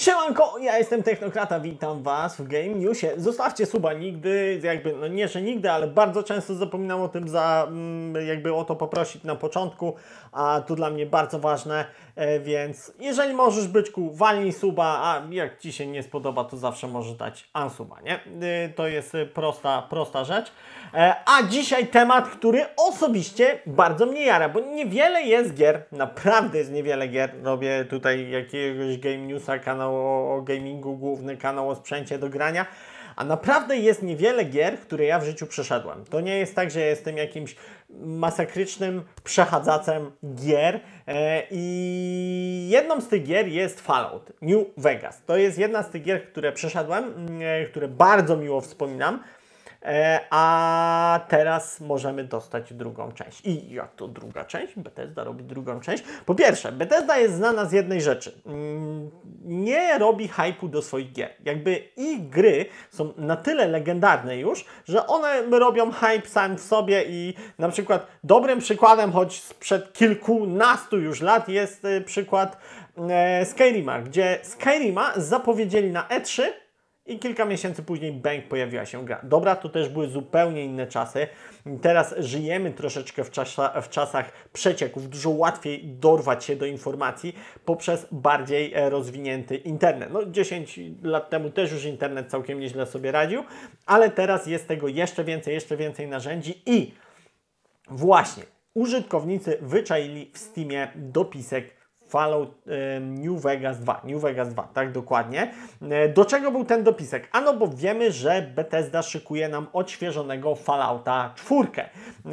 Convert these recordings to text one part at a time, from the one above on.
Siemanko, ja jestem Technokrata, witam Was w Game Newsie. Zostawcie suba, nigdy, jakby, no nie, że nigdy, ale bardzo często zapominam o tym, za, mm, jakby o to poprosić na początku, a to dla mnie bardzo ważne. E, więc jeżeli możesz być ku walnij suba, a jak Ci się nie spodoba, to zawsze możesz dać ansuba, nie? E, to jest e, prosta, prosta rzecz. A dzisiaj temat, który osobiście bardzo mnie jara, bo niewiele jest gier, naprawdę jest niewiele gier. Robię tutaj jakiegoś Game Newsa, kanał o, o gamingu, główny kanał o sprzęcie do grania a naprawdę jest niewiele gier, które ja w życiu przeszedłem. To nie jest tak, że jestem jakimś masakrycznym przechadzacem gier. E, I jedną z tych gier jest Fallout New Vegas. To jest jedna z tych gier, które przeszedłem, e, które bardzo miło wspominam. E, a teraz możemy dostać drugą część. I jak to druga część? Bethesda robi drugą część. Po pierwsze, Bethesda jest znana z jednej rzeczy. Mm, nie robi hypu do swoich gier. Jakby ich gry są na tyle legendarne już, że one robią hype sam w sobie i na przykład dobrym przykładem, choć sprzed kilkunastu już lat jest y, przykład e, Skyrima, gdzie Skyrima zapowiedzieli na E3 i kilka miesięcy później bank pojawiła się gra. Dobra, to też były zupełnie inne czasy. Teraz żyjemy troszeczkę w, w czasach przecieków, dużo łatwiej dorwać się do informacji poprzez bardziej e, rozwinięty internet. No 10 lat temu też już internet całkiem nieźle sobie radził, ale teraz jest tego jeszcze więcej, jeszcze więcej narzędzi i właśnie użytkownicy wyczaili w Steamie dopisek Fallout New Vegas 2, New Vegas 2, tak dokładnie. E, do czego był ten dopisek? Ano, bo wiemy, że Bethesda szykuje nam odświeżonego Fallouta 4,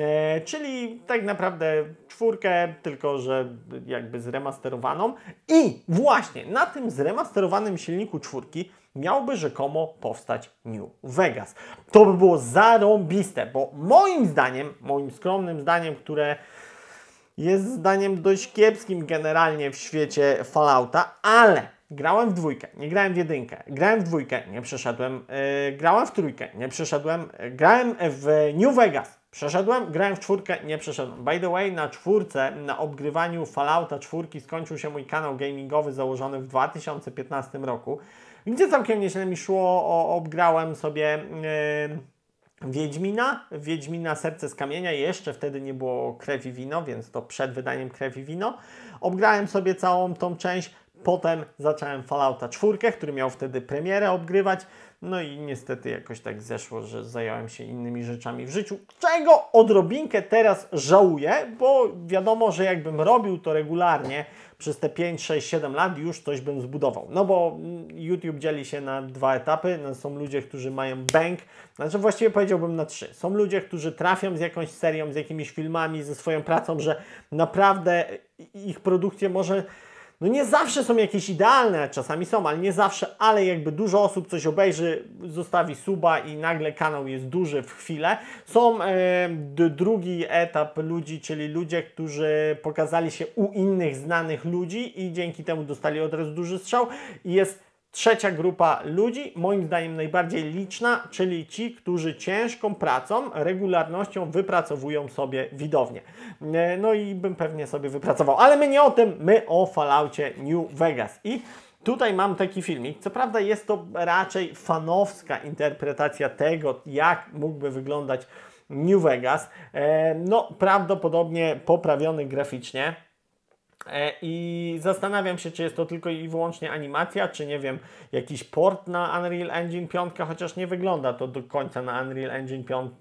e, czyli tak naprawdę czwórkę, tylko że jakby zremasterowaną. I właśnie na tym zremasterowanym silniku czwórki miałby rzekomo powstać New Vegas. To by było zarąbiste, bo moim zdaniem, moim skromnym zdaniem, które jest zdaniem dość kiepskim generalnie w świecie Fallouta, ale grałem w dwójkę, nie grałem w jedynkę, grałem w dwójkę, nie przeszedłem, yy, grałem w trójkę, nie przeszedłem, grałem w New Vegas, przeszedłem, grałem w czwórkę, nie przeszedłem. By the way, na czwórce, na obgrywaniu Fallouta czwórki skończył się mój kanał gamingowy założony w 2015 roku, gdzie całkiem nieźle mi szło, o, obgrałem sobie... Yy, Wiedźmina, Wiedźmina Serce z Kamienia, jeszcze wtedy nie było Krew i Wino, więc to przed wydaniem Krew i Wino. Obgrałem sobie całą tą część, Potem zacząłem Fallouta 4, który miał wtedy premierę obgrywać. No i niestety jakoś tak zeszło, że zająłem się innymi rzeczami w życiu, czego odrobinkę teraz żałuję, bo wiadomo, że jakbym robił to regularnie przez te 5, 6, 7 lat już coś bym zbudował. No bo YouTube dzieli się na dwa etapy. No, są ludzie, którzy mają bank, znaczy właściwie powiedziałbym na trzy. Są ludzie, którzy trafią z jakąś serią, z jakimiś filmami, ze swoją pracą, że naprawdę ich produkcję może no nie zawsze są jakieś idealne, czasami są, ale nie zawsze, ale jakby dużo osób coś obejrzy, zostawi suba i nagle kanał jest duży w chwilę. Są e, drugi etap ludzi, czyli ludzie, którzy pokazali się u innych znanych ludzi i dzięki temu dostali od razu duży strzał i jest Trzecia grupa ludzi, moim zdaniem najbardziej liczna, czyli ci, którzy ciężką pracą, regularnością wypracowują sobie widownię. E, no i bym pewnie sobie wypracował, ale my nie o tym, my o falaucie New Vegas. I Tutaj mam taki filmik. Co prawda jest to raczej fanowska interpretacja tego, jak mógłby wyglądać New Vegas. E, no, prawdopodobnie poprawiony graficznie. E, I zastanawiam się, czy jest to tylko i wyłącznie animacja, czy nie wiem, jakiś port na Unreal Engine 5, chociaż nie wygląda to do końca na Unreal Engine 5,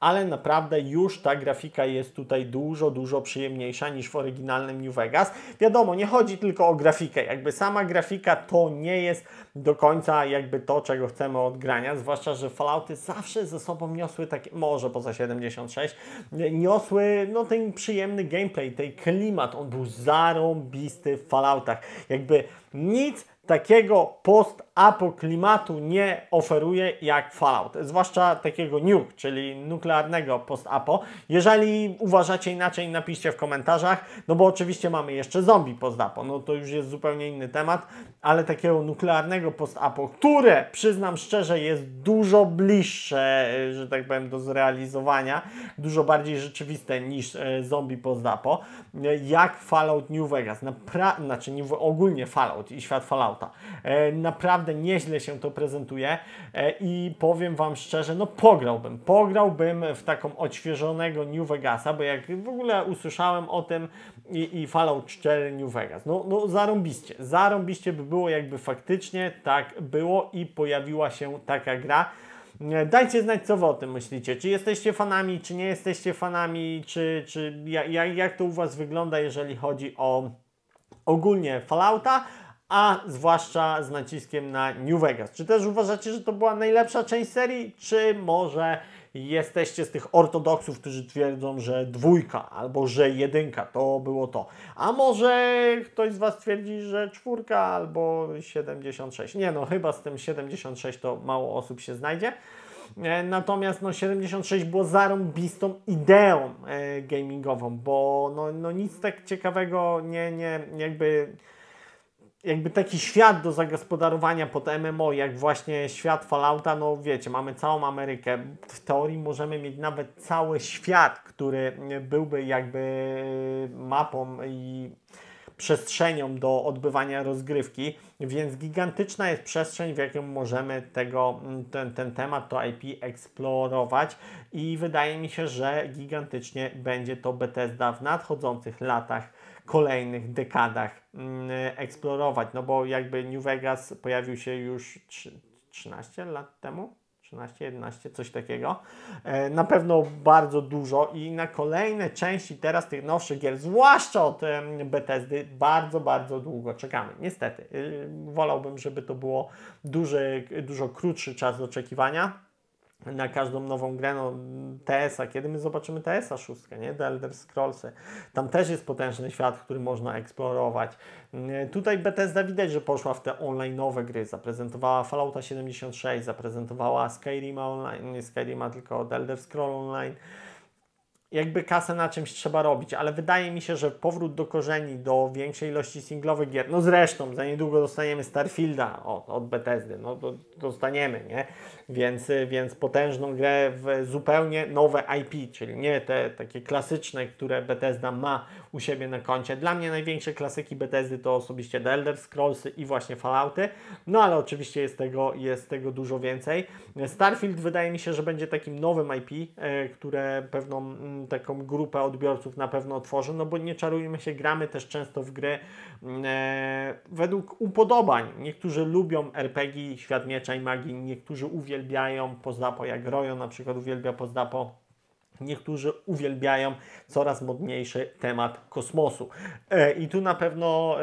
ale naprawdę już ta grafika jest tutaj dużo, dużo przyjemniejsza niż w oryginalnym New Vegas. Wiadomo, nie chodzi tylko o grafikę, jakby sama grafika to nie jest do końca jakby to, czego chcemy odgrania, zwłaszcza, że Fallouty zawsze ze sobą niosły takie, może poza 76, niosły no ten przyjemny gameplay, ten klimat, on był za zarąbisty w Falloutach. Jakby nic takiego post-apoklimatu nie oferuje jak Fallout, zwłaszcza takiego nuke, czyli nuklearnego post-apo. Jeżeli uważacie inaczej, napiszcie w komentarzach, no bo oczywiście mamy jeszcze zombie post-apo, no to już jest zupełnie inny temat, ale takiego nuklearnego post-apo, które przyznam szczerze jest dużo bliższe, e, że tak powiem, do zrealizowania, dużo bardziej rzeczywiste niż e, zombie post-apo, e, jak Fallout New Vegas, Napra znaczy ogólnie Fallout i świat Fallout E, naprawdę nieźle się to prezentuje e, i powiem Wam szczerze, no pograłbym. Pograłbym w taką odświeżonego New Vegasa, bo jak w ogóle usłyszałem o tym i, i Fallout 4 New Vegas, no, no zarąbiście. Zarąbiście by było, jakby faktycznie tak było i pojawiła się taka gra. E, dajcie znać, co wy o tym myślicie. Czy jesteście fanami, czy nie jesteście fanami, czy, czy jak, jak to u was wygląda, jeżeli chodzi o ogólnie Fallouta, a zwłaszcza z naciskiem na New Vegas. Czy też uważacie, że to była najlepsza część serii, czy może jesteście z tych ortodoksów, którzy twierdzą, że dwójka albo że jedynka to było to. A może ktoś z Was twierdzi, że czwórka albo 76. Nie no, chyba z tym 76 to mało osób się znajdzie. E, natomiast no, 76 było zarąbistą ideą e, gamingową, bo no, no nic tak ciekawego nie, nie jakby jakby taki świat do zagospodarowania pod MMO, jak właśnie świat Fallouta, no wiecie, mamy całą Amerykę. W teorii możemy mieć nawet cały świat, który byłby jakby mapą i przestrzenią do odbywania rozgrywki, więc gigantyczna jest przestrzeń, w jaką możemy tego, ten, ten temat, to IP eksplorować i wydaje mi się, że gigantycznie będzie to Bethesda w nadchodzących latach kolejnych dekadach mm, eksplorować, no bo jakby New Vegas pojawił się już 13 lat temu, 13, 11, coś takiego. E, na pewno bardzo dużo i na kolejne części teraz tych nowszych gier, zwłaszcza od Bethesdy, bardzo, bardzo długo czekamy. Niestety, y, wolałbym, żeby to było duży, dużo krótszy czas oczekiwania na każdą nową grę, no, TS-a, kiedy my zobaczymy TS-a 6, nie? The Elder Scrollsy. Tam też jest potężny świat, który można eksplorować. Mm, tutaj Bethesda widać, że poszła w te online'owe gry. Zaprezentowała Fallouta 76, zaprezentowała Skyrima online, nie Skyrima, tylko The Elder Scroll online. Jakby kasę na czymś trzeba robić, ale wydaje mi się, że powrót do korzeni, do większej ilości singlowych gier, no zresztą za niedługo dostaniemy Starfielda od, od Bethesdy, no to dostaniemy, nie? więc, więc potężną grę w zupełnie nowe IP, czyli nie te takie klasyczne, które Bethesda ma u siebie na koncie. Dla mnie największe klasyki Bethesdy to osobiście The Elder Scrollsy i właśnie Fallouty, no ale oczywiście jest tego, jest tego dużo więcej. Starfield wydaje mi się, że będzie takim nowym IP, e, które pewną taką grupę odbiorców na pewno otworzy, no bo nie czarujmy się, gramy też często w gry e, według upodobań. Niektórzy lubią RPG, Świat Miecza i Magii, niektórzy uwielbiają Pozdapo, jak Rojo na przykład uwielbia Pozdapo. Niektórzy uwielbiają coraz modniejszy temat kosmosu. E, I tu na pewno e,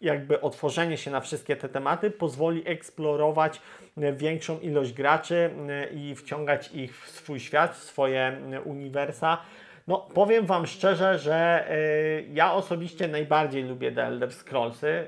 jakby otworzenie się na wszystkie te tematy pozwoli eksplorować e, większą ilość graczy i wciągać ich w swój świat, w swoje uniwersa. No, powiem Wam szczerze, że y, ja osobiście najbardziej lubię The Elder Scrollsy, y,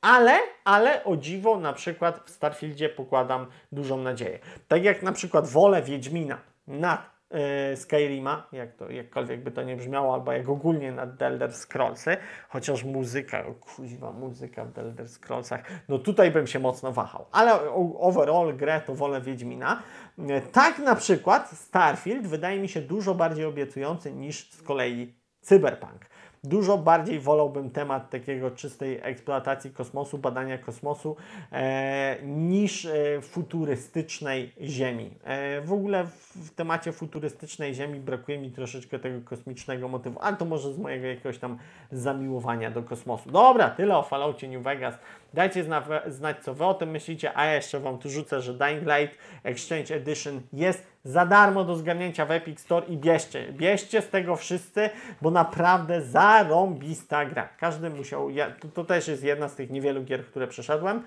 ale, ale o dziwo na przykład w Starfieldzie pokładam dużą nadzieję. Tak jak na przykład wolę Wiedźmina nad E, Skyrima, jak to, jakkolwiek by to nie brzmiało, albo jak ogólnie na Delders Elder Scrollsy, chociaż muzyka, o kuźwa, muzyka w Delders Elder Scrollsach, no tutaj bym się mocno wahał, ale overall grę to wolę Wiedźmina. E, tak na przykład Starfield wydaje mi się dużo bardziej obiecujący niż z kolei Cyberpunk. Dużo bardziej wolałbym temat takiego czystej eksploatacji kosmosu, badania kosmosu, e, niż e, futurystycznej Ziemi. E, w ogóle w, w temacie futurystycznej Ziemi brakuje mi troszeczkę tego kosmicznego motywu, ale to może z mojego jakiegoś tam zamiłowania do kosmosu. Dobra, tyle o Falloutie New Vegas. Dajcie zna, znać, co Wy o tym myślicie, a ja jeszcze Wam tu rzucę, że Dying Light Exchange Edition jest za darmo do zgarnięcia w Epic Store i bierzcie. Bierzcie z tego wszyscy, bo naprawdę zarąbista gra. Każdy musiał, ja, to, to, też jest jedna z tych niewielu gier, które przeszedłem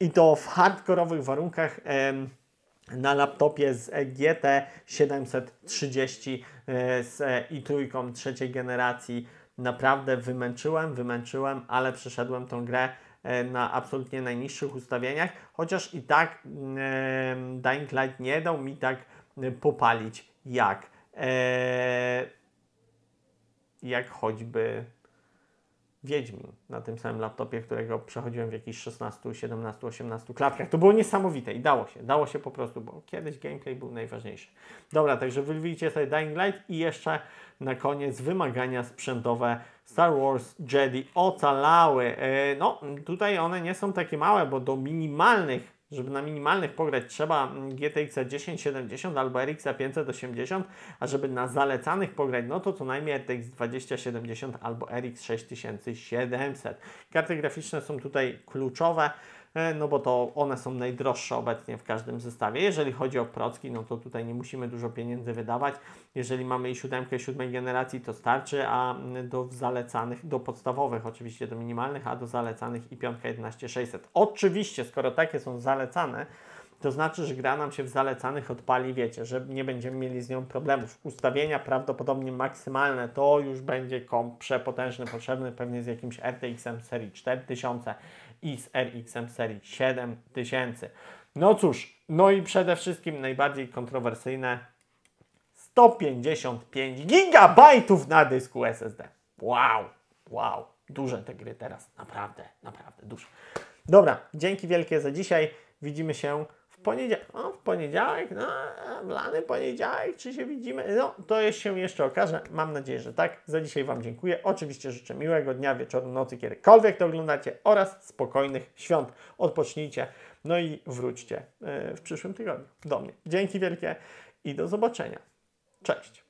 i to w hardkorowych warunkach na laptopie z e GT 730 e, z e, i trójką trzeciej generacji. Naprawdę wymęczyłem, wymęczyłem, ale przeszedłem tą grę e, na absolutnie najniższych ustawieniach, chociaż i tak e, Dying Light nie dał mi tak E, popalić jak e, jak choćby Wiedźmin na tym samym laptopie, którego przechodziłem w jakichś 16, 17, 18 klatkach. To było niesamowite i dało się, dało się po prostu, bo kiedyś gameplay był najważniejszy. Dobra, także wyliwicie sobie Dying Light i jeszcze na koniec wymagania sprzętowe Star Wars Jedi ocalały. E, no, tutaj one nie są takie małe, bo do minimalnych żeby na minimalnych pograć trzeba mm, GTX 1070 albo RX 580, a żeby na zalecanych pograć, no to co najmniej RTX 2070 albo RX 6700. Karty graficzne są tutaj kluczowe. E, no bo to one są najdroższe obecnie w każdym zestawie. Jeżeli chodzi o procki, no to tutaj nie musimy dużo pieniędzy wydawać. Jeżeli mamy i siódemkę siódmej generacji, to starczy, a mm, do zalecanych, do podstawowych oczywiście, do minimalnych, a do zalecanych i piątka 11600. Oczywiście, skoro takie są zalecane, to znaczy, że gra nam się w zalecanych odpali, wiecie, że nie będziemy mieli z nią problemów. Ustawienia prawdopodobnie maksymalne to już będzie komp przepotężny, potrzebny pewnie z jakimś RTX-em serii 4000 i z RX-em serii 7000. No cóż, no i przede wszystkim najbardziej kontrowersyjne 155 gigabajtów na dysku SSD. Wow, wow, duże te gry teraz, naprawdę, naprawdę duże. Dobra, dzięki wielkie za dzisiaj. Widzimy się poniedziałek, no, w poniedziałek, no, blany poniedziałek, czy się widzimy? No, to się jeszcze okaże. Mam nadzieję, że tak. Za dzisiaj Wam dziękuję. Oczywiście życzę miłego dnia, wieczoru, nocy, kiedykolwiek to oglądacie oraz spokojnych świąt. Odpocznijcie, no i wróćcie e, w przyszłym tygodniu do mnie. Dzięki wielkie i do zobaczenia. Cześć.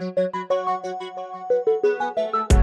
Thank you.